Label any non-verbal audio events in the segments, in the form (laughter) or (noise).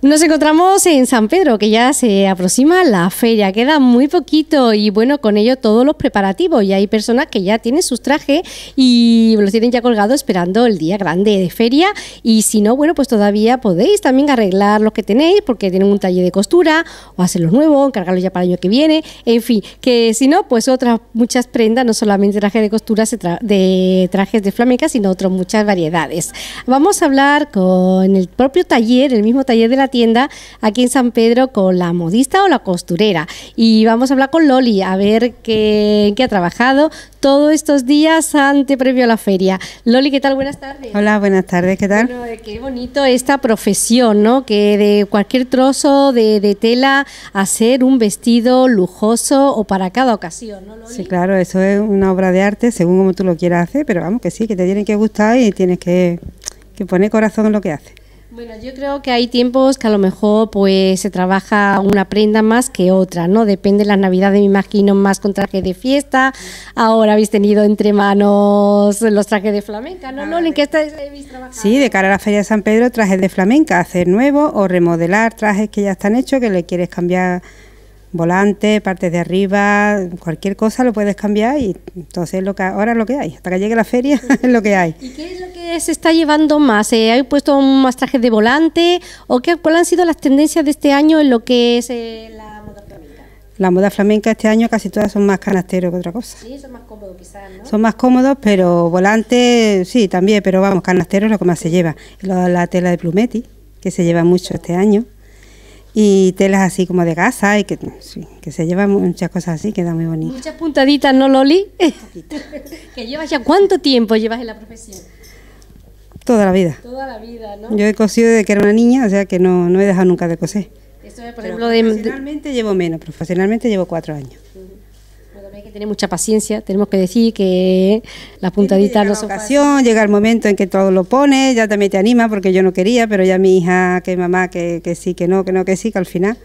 Nos encontramos en San Pedro, que ya se aproxima la feria, queda muy poquito y bueno, con ello todos los preparativos y hay personas que ya tienen sus trajes y los tienen ya colgados esperando el día grande de feria y si no, bueno, pues todavía podéis también arreglar los que tenéis porque tienen un taller de costura o hacerlos nuevos, encargarlos ya para el año que viene, en fin, que si no, pues otras muchas prendas, no solamente trajes de costura, de trajes de flamenca, sino otras muchas variedades. Vamos a hablar con el propio taller, el mismo taller de la tienda aquí en San Pedro con la modista o la costurera. Y vamos a hablar con Loli a ver qué, qué ha trabajado todos estos días ante previo a la feria. Loli, ¿qué tal? Buenas tardes. Hola, buenas tardes, ¿qué tal? qué bonito esta profesión, ¿no? Que de cualquier trozo de, de, tela hacer un vestido lujoso o para cada ocasión, ¿no, Loli? Sí, claro, eso es una obra de arte según como tú lo quieras hacer, pero vamos que sí, que te tiene que gustar y tienes que, que poner corazón en lo que haces. Bueno, yo creo que hay tiempos que a lo mejor pues se trabaja una prenda más que otra, ¿no? Depende la navidad de me imagino, más con traje de fiesta. Ahora habéis tenido entre manos los trajes de flamenca, ¿no? Ah, ¿En qué estáis trabajando? Sí, de cara a la Feria de San Pedro, trajes de flamenca, hacer nuevo o remodelar trajes que ya están hechos, que le quieres cambiar volante, partes de arriba, cualquier cosa lo puedes cambiar y entonces lo que ahora es lo que hay, hasta que llegue la feria (laughs) es lo que hay. ¿Y se está llevando más? ¿Se ¿Hay puesto más trajes de volante? ¿O qué, cuáles han sido las tendencias de este año en lo que es eh, la moda flamenca? La moda flamenca este año casi todas son más canastero que otra cosa. Sí, son más cómodos quizás, Son más cómodos, pero volante sí, también, pero vamos, canastero lo que más se lleva. La, tela de plumeti, que se lleva mucho este año. Y telas así como de gasa y que, que se llevan muchas cosas así, queda muy bonito. Muchas puntaditas, ¿no, Loli? (laughs) que llevas ya cuánto tiempo llevas en la profesión. Toda la vida. Toda la vida, ¿no? Yo he cosido desde que era una niña, o sea que no, no he dejado nunca de coser. Profesionalmente llevo menos, profesionalmente llevo cuatro años. hay que tener mucha paciencia, tenemos que decir que las puntaditas no son ocasión, llega el momento en que todo lo pones, ya también te anima, porque yo no quería, pero ya mi hija, que mamá, que, sí, que no, que no, que sí, que al final,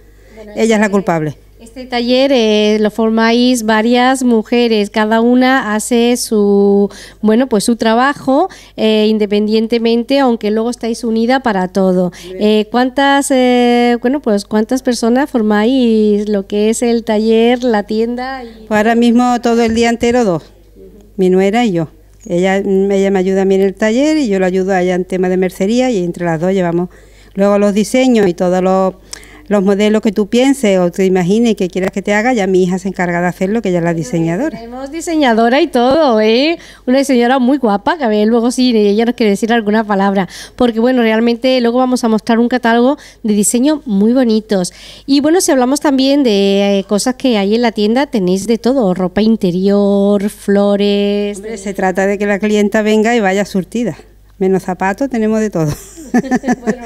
ella es la este, culpable. Este taller eh, lo formáis varias mujeres, cada una hace su bueno pues su trabajo eh, independientemente, aunque luego estáis unida para todo. Eh, ¿Cuántas bueno pues cuántas personas formáis lo que es el taller, la tienda? Pues ahora mismo todo el día entero dos, mi nuera y yo. Ella, ella me ayuda a mí en el taller y yo la ayudo a ella en tema de mercería y entre las dos llevamos luego los diseños y todos los los modelos que tú pienses o te imagines que quieras que te haga, ya mi hija se encarga de hacerlo, que ya es la diseñadora. Tenemos diseñadora y todo, ¿eh? Una diseñadora muy guapa, que a ver luego sí, ella nos quiere decir alguna palabra, porque bueno, realmente luego vamos a mostrar un catálogo de diseño muy bonitos. Y bueno, si hablamos también de eh, cosas que hay en la tienda, tenéis de todo, ropa interior, flores... se trata de que la clienta venga y vaya surtida. Menos zapatos, tenemos de todo. (laughs) bueno,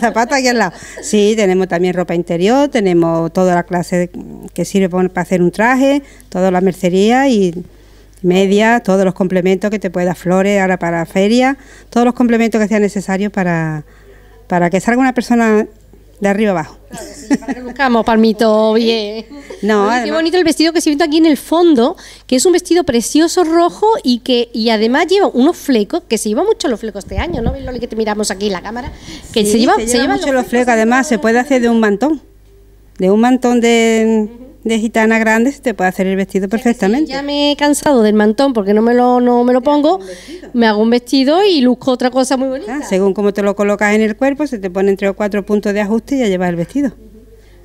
zapatos (laughs) ahí al lado. Sí, tenemos también ropa interior, tenemos toda la clase que sirve para hacer un traje, toda la mercería y ...media, todos los complementos que te puedas, flores ahora para feria, todos los complementos que sean necesarios para, para que salga una persona de arriba abajo. buscamos, palmito, bien. No, qué bonito el vestido que se ve aquí en el fondo, que es un vestido precioso rojo y que y además lleva unos flecos, que se lleva mucho los flecos este año, ¿no? lo que te miramos aquí en la cámara? Que se, lleva, mucho los flecos, además se puede hacer de un mantón, de un mantón de de gitana grande se te puede hacer el vestido perfectamente. ya me he cansado del mantón porque no me lo, no me lo pongo, me hago un vestido y luzco otra cosa muy ah, bonita. según cómo te lo colocas en el cuerpo, se te pone entre o cuatro puntos de ajuste y ya llevas el vestido.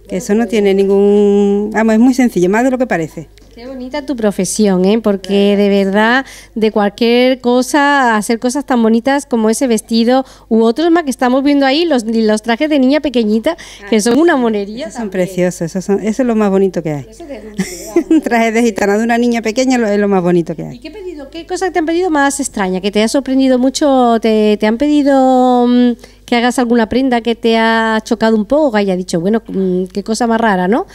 Que eso no pues tiene ningún... Vamos, es muy sencillo, más de lo que parece. Qué bonita tu profesión, ¿eh? porque de verdad, de cualquier cosa, hacer cosas tan bonitas como ese vestido u otros más que estamos viendo ahí, los, los trajes de niña pequeñita, que ah, son una monería. son preciosos, eso es lo más bonito que hay. (laughs) un traje de gitana de una niña pequeña es lo más bonito que hay. ¿Y qué, pedido, qué cosa te han pedido más extraña, que te ha sorprendido mucho? ¿Te, te han pedido... Mm, que hagas alguna prenda que te ha chocado un poco, que haya dicho, bueno, mm, qué cosa más rara, ¿no?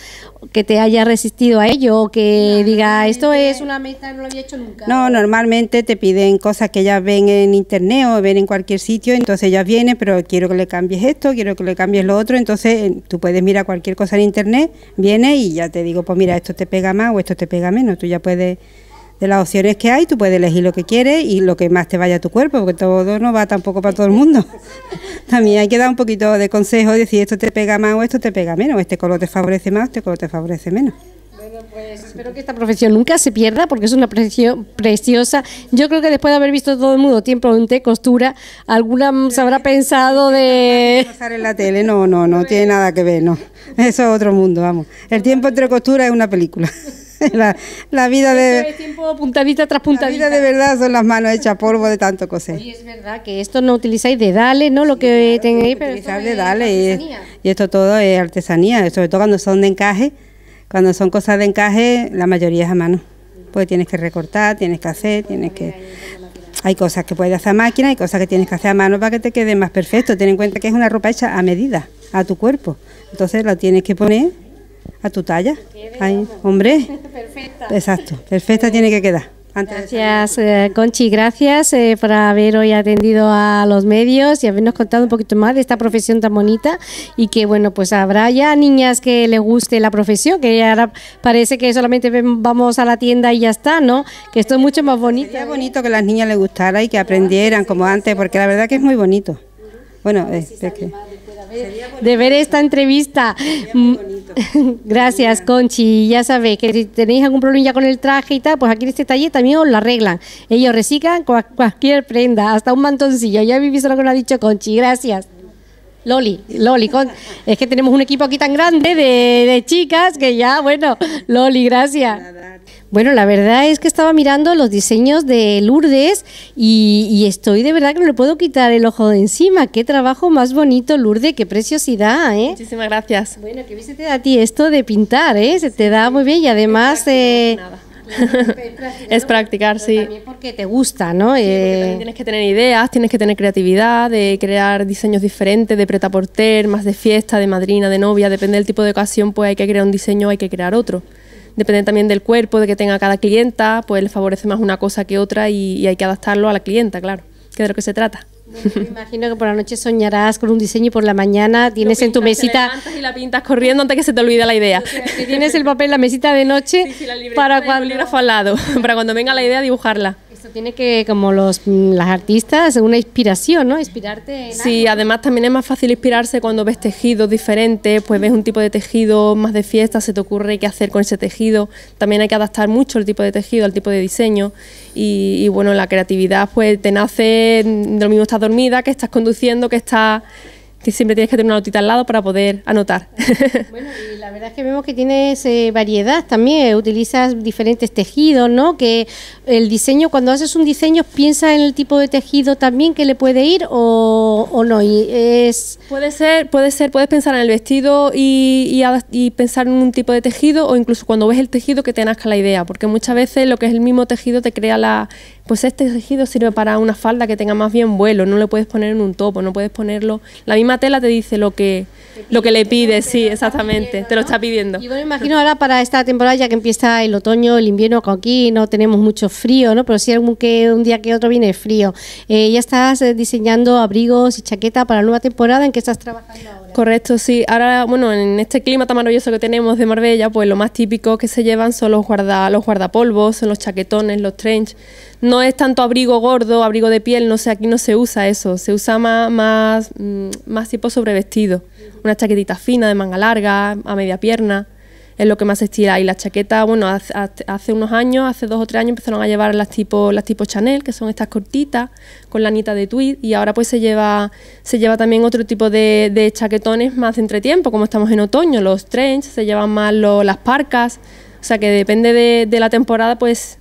Que te haya resistido a ello o que diga, esto es una meta, no lo había hecho nunca. No, normalmente te piden cosas que ya ven en internet o ven en cualquier sitio, entonces ya viene, pero quiero que le cambies esto, quiero que le cambies lo otro, entonces eh, tú puedes mirar cualquier cosa en internet, viene y ya te digo, pues mira, esto te pega más o esto te pega menos, tú ya puedes de las opciones que hay, tú puedes elegir lo que quieres y lo que más te vaya a tu cuerpo, porque todo no va tampoco para todo el mundo. (laughs) También hay que dar un poquito de consejo, decir esto te pega más o esto te pega menos, este color te favorece más, este color te favorece menos. Bueno, pues espero que esta profesión nunca se pierda porque es una profesión preciosa. Yo creo que después de haber visto todo el mundo tiempo entre costura, alguna se habrá pensado de... (laughs) Pasar en la tele, no, no, no tiene nada que ver, no. Eso es otro mundo, vamos. El tiempo entre costura es una película. (laughs) (laughs) la, vida de... tiempo puntadita tras puntadita. vida de verdad son las manos hechas polvo de tanto coser. es verdad que esto no utilizáis dedales, ¿no? Lo que tenéis, pero esto es dedales. Y, esto todo es artesanía, sobre todo cuando son de encaje. Cuando son cosas de encaje, la mayoría es a mano. Pues tienes que recortar, tienes que hacer, tienes que... Hay cosas que puedes hacer a máquina, y cosas que tienes que hacer a mano para que te quede más perfecto. Ten en cuenta que es una ropa hecha a medida, a tu cuerpo. Entonces la tienes que poner a tu talla. hombre. Perfecta. Exacto, perfecta tiene que quedar. gracias, eh, Conchi, gracias eh, por haber hoy atendido a los medios y habernos contado un poquito más de esta profesión tan bonita y que, bueno, pues habrá ya niñas que les guste la profesión, que ahora parece que solamente vamos a la tienda y ya está, ¿no? Que esto es mucho más bonito. ¿eh? bonito que las niñas les gustara y que aprendieran como antes, porque la verdad que es muy bonito. Bueno, pues De ver esta entrevista. Mm, (laughs) Gracias, Conchi. Ya sabéis que si tenéis algún problema ya con el traje y tal, pues aquí en este taller también os lo arreglan. Ellos reciclan cualquier prenda, hasta un mantoncillo. Ya he visto lo que nos ha dicho Conchi. Gracias. Loli, Loli, es que tenemos un equipo aquí tan grande de chicas que ya, bueno, Loli, gracias. Bueno, la verdad es que estaba mirando los diseños de Lourdes y, estoy de verdad que no le puedo quitar el ojo de encima. Qué trabajo más bonito, Lourdes, qué preciosidad, ¿eh? Muchísimas gracias. Bueno, que bien da a ti esto de pintar, ¿eh? Se te da muy bien y además... Eh, (laughs) es practicar, sí. También porque te gusta, ¿no? porque eh, también tienes que tener ideas, tienes que tener creatividad, de crear diseños diferentes, de pret-a-porter, más de fiesta, de madrina, de novia, depende del tipo de ocasión, pues hay que crear un diseño, hay que crear otro depende también del cuerpo, de que tenga cada clienta, pues le favorece más una cosa que otra y, hay que adaptarlo a la clienta, claro, que de lo que se trata. Me imagino que por la noche soñarás con un diseño y por la mañana tienes en tu mesita. y la pintas corriendo antes que se te olvide la idea. (laughs) tienes el papel en la mesita de noche para cuando. El al lado, (laughs) para cuando venga la idea dibujarla. Eso tiene que, como mm, las artistas, una inspiración, ¿no? Inspirarte. En sí, además también es más fácil inspirarse cuando ves tejidos diferentes, pues ves un tipo de tejido más de fiesta, se te ocurre qué hacer con ese tejido. También hay que adaptar mucho el tipo de tejido al tipo de diseño. Y, bueno, la creatividad, pues te nace mm, de lo mismo estás dormida, que estás conduciendo, que estás siempre tienes que tener una notita al lado para poder anotar. (laughs) Bueno, y la verdad es que vemos que tienes eh, variedad también, eh, utilizas diferentes tejidos, ¿no? Que el diseño, cuando haces un diseño, piensa en el tipo de tejido también que le puede ir o, no? Y es... Puede ser, puede ser, puedes pensar en el vestido y, y pensar en un tipo de tejido o incluso cuando ves el tejido que te nazca la idea, porque muchas veces lo que es el mismo tejido te crea la pues este tejido sirve para una falda que tenga más bien vuelo, no le puedes poner en un topo, no puedes ponerlo. La misma tela te dice lo que lo que le pides, sí, exactamente, te lo está pidiendo. Y bueno, imagino ahora para esta temporada ya que empieza el otoño, el invierno, aquí no tenemos mucho frío, ¿no? Pero sí algún que un día que otro viene frío. Eh, ya estás eh, diseñando abrigos y chaquetas para la nueva temporada en que estás trabajando ahora. Correcto, sí. Ahora, bueno, en este clima tan maravilloso que tenemos de Marbella, pues lo más típico que se llevan son los guarda los guardapolvos, son los chaquetones, los trench no es tanto abrigo gordo, abrigo de piel, no sé, aquí no se usa eso, se usa más, más, mm, más tipo sobrevestido, una chaquetita fina de manga larga, a media pierna, es lo que más se estira. Y la chaqueta, bueno, hace, unos años, hace dos o tres años empezaron a llevar las tipo, las tipo Chanel, que son estas cortitas, con la anita de tweed, y ahora pues se lleva, se lleva también otro tipo de, chaquetones más de entretiempo, como estamos en otoño, los trench, se llevan más las parcas, o sea que depende de, de la temporada, pues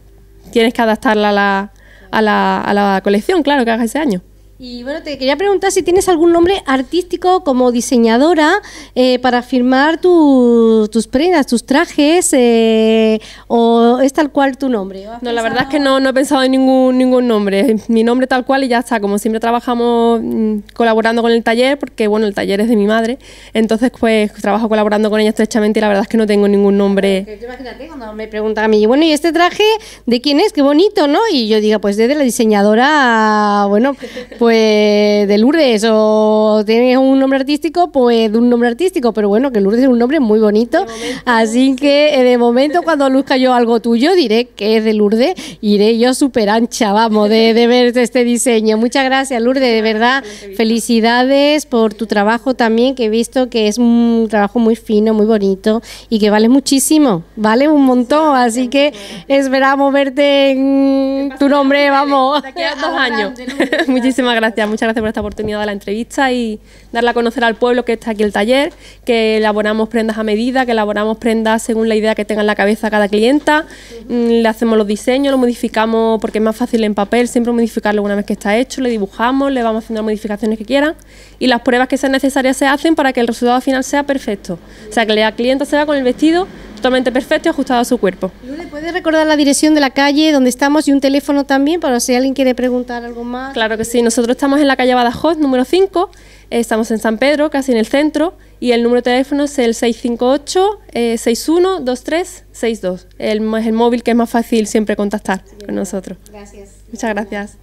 tienes que adaptarla a la, a la, a la colección, claro, que haga ese año. Y bueno, te quería preguntar si tienes algún nombre artístico como diseñadora eh, para firmar tus prendas, tus trajes, eh, o es tal cual tu nombre. No, la verdad es que no, he pensado en ningún, ningún nombre. Mi nombre tal cual y ya está. Como siempre trabajamos mm, colaborando con el taller, porque bueno, el taller es de mi madre. Entonces, pues trabajo colaborando con ella estrechamente y la verdad es que no tengo ningún nombre. imagínate cuando me preguntan a mí, bueno, ¿y este traje de quién es? Qué bonito, ¿no? Y yo digo, pues desde la diseñadora, bueno, pues. Pues, de Lourdes o tienes un nombre artístico, pues de un nombre artístico, pero bueno, que Lourdes es un nombre muy bonito, así que de momento eh, (laughs) cuando luzca yo algo tuyo diré que es de Lourdes, iré yo súper ancha, vamos, de, de ver este diseño. Muchas gracias Lourdes, de verdad, felicidades por tu trabajo también, que he visto que es un trabajo muy fino, muy bonito y que vale muchísimo, vale un montón, así que esperamos verte en tu nombre, vamos. (laughs) dos años. (laughs) Muchísimas gracias muchas gracias por esta oportunidad de la entrevista y darla a conocer al pueblo que está aquí el taller, que elaboramos prendas a medida, que elaboramos prendas según la idea que tenga en la cabeza cada clienta, mm, le hacemos los diseños, lo modificamos porque es más fácil en papel, siempre modificarlo una vez que está hecho, le dibujamos, le vamos haciendo las modificaciones que quieran y las pruebas que sean necesarias se hacen para que el resultado final sea perfecto. O sea, que la clienta se va con el vestido Totalmente perfecto y ajustado a su cuerpo. ¿Le puede recordar la dirección de la calle donde estamos y un teléfono también para si alguien quiere preguntar algo más? Claro que sí, nosotros estamos en la calle Badajoz, número 5, eh, estamos en San Pedro, casi en el centro, y el número de teléfono es el 658-612362. Eh, es el móvil que es más fácil siempre contactar con nosotros. Gracias. Muchas gracias.